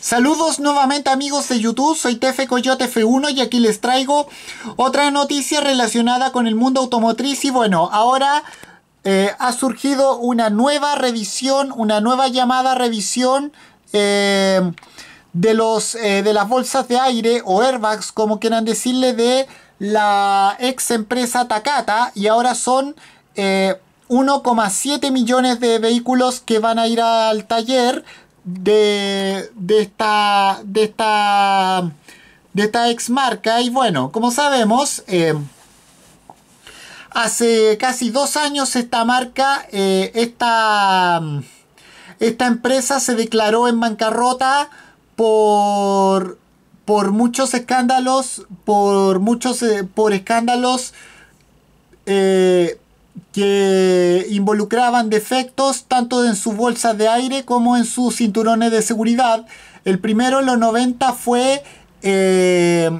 Saludos nuevamente amigos de YouTube, soy Tefe Coyote F1 y aquí les traigo otra noticia relacionada con el mundo automotriz y bueno, ahora eh, ha surgido una nueva revisión, una nueva llamada revisión eh, de, los, eh, de las bolsas de aire o airbags, como quieran decirle, de la ex empresa Takata y ahora son... 1,7 millones de vehículos que van a ir al taller de, de, esta, de, esta, de esta ex marca. Y bueno, como sabemos, eh, hace casi dos años esta marca, eh, esta, empresa se declaró en bancarrota por, por muchos escándalos, por muchos, eh, por escándalos que involucraban defectos tanto en sus bolsas de aire como en sus cinturones de seguridad. El primero en los 90 fue... Eh,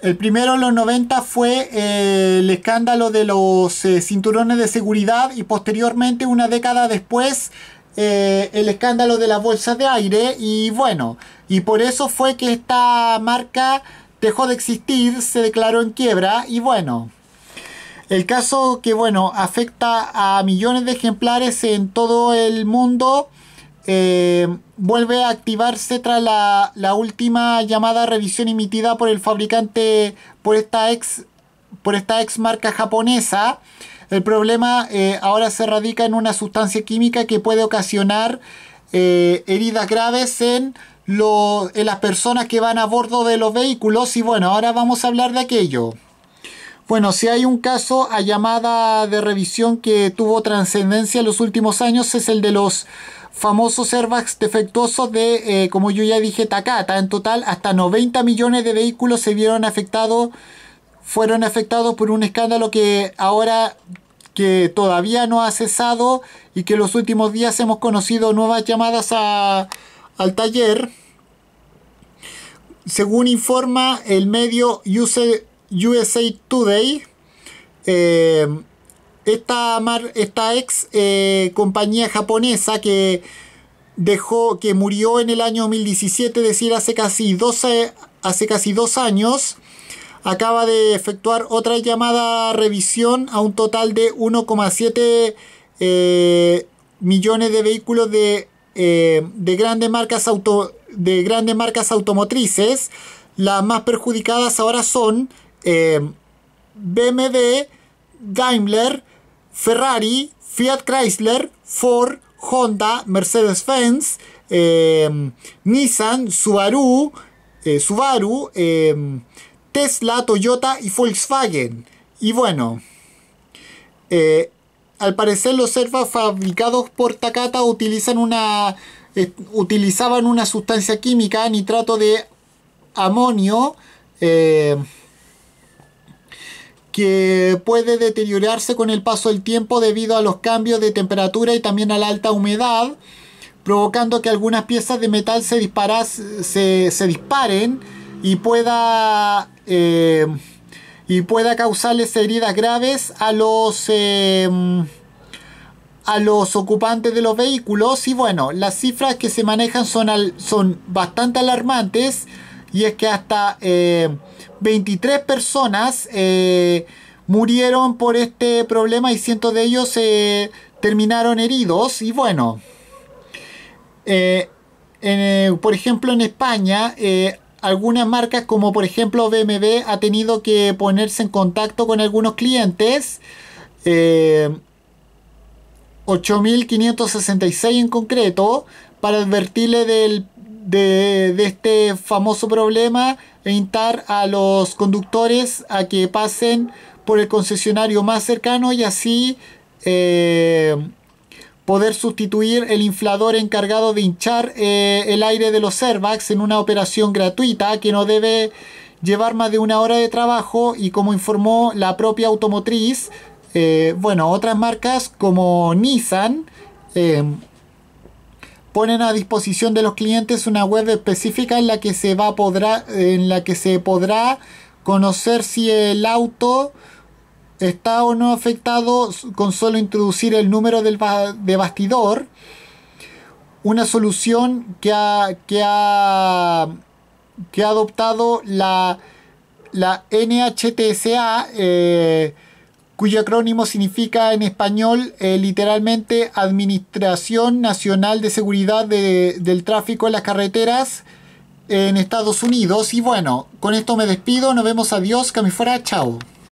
el primero en los 90 fue eh, el escándalo de los eh, cinturones de seguridad y posteriormente, una década después, el escándalo de las bolsas de aire y bueno, y por eso fue que esta marca dejó de existir, se declaró en quiebra y bueno. El caso que, bueno, afecta a millones de ejemplares en todo el mundo, eh, vuelve a activarse tras la, última llamada revisión emitida por el fabricante, por esta ex, por esta ex marca japonesa. El problema eh, ahora se radica en una sustancia química que puede ocasionar eh, heridas graves en, en las personas que van a bordo de los vehículos. Y bueno, ahora vamos a hablar de aquello. Bueno, si hay un caso a llamada de revisión que tuvo trascendencia en los últimos años es el de los famosos airbags defectuosos de, eh, como yo ya dije, Takata. En total, hasta 90 millones de vehículos se vieron afectados, fueron afectados por un escándalo que ahora que todavía no ha cesado y que en los últimos días hemos conocido nuevas llamadas al taller. Según informa el medio Use. USA Today, eh, esta, esta, ex eh, compañía japonesa que dejó, que murió en el año 2017, es decir, hace casi, 12, hace casi dos años, acaba de efectuar otra llamada revisión a un total de 1,7 eh, millones de vehículos de, grandes marcas auto, de grandes marcas automotrices. Las más perjudicadas ahora son eh, BMW, Daimler, Ferrari, Fiat Chrysler, Ford, Honda, Mercedes-Benz, eh, Nissan, Subaru, eh, Subaru, Tesla, Toyota y Volkswagen. Y bueno, al parecer los servas fabricados por Takata utilizan una, utilizaban una sustancia química, nitrato de amonio, que puede deteriorarse con el paso del tiempo debido a los cambios de temperatura y también a la alta humedad, provocando que algunas piezas de metal se, disparen y pueda, eh, y pueda causarles heridas graves a los... Em, a los ocupantes de los vehículos y bueno, las cifras que se manejan son, son bastante alarmantes y es que hasta 23 eh, personas eh, murieron por este problema y cientos de ellos eh, terminaron heridos. Y bueno, por ejemplo en España, algunas marcas como por ejemplo BMW ha tenido que ponerse en contacto con algunos clientes. 8.566 en concreto para advertirle del de, este famoso problema e instar a los conductores a que pasen por el concesionario más cercano y así eh, poder sustituir el inflador encargado de hinchar eh, el aire de los airbags en una operación gratuita que no debe llevar más de una hora de trabajo y como informó la propia automotriz, eh, bueno, otras marcas como Nissan, ponen a disposición de los clientes una web específica en la que se va podrá, en la que se podrá conocer si el auto está o no afectado con solo introducir el número del de bastidor. Una solución que ha, que que ha adoptado la, la NHTSA. Eh, cuyo acrónimo significa en español eh, literalmente Administración Nacional de Seguridad del Tráfico en las Carreteras en Estados Unidos. Y bueno, con esto me despido, nos vemos, adiós, que fuera, chao.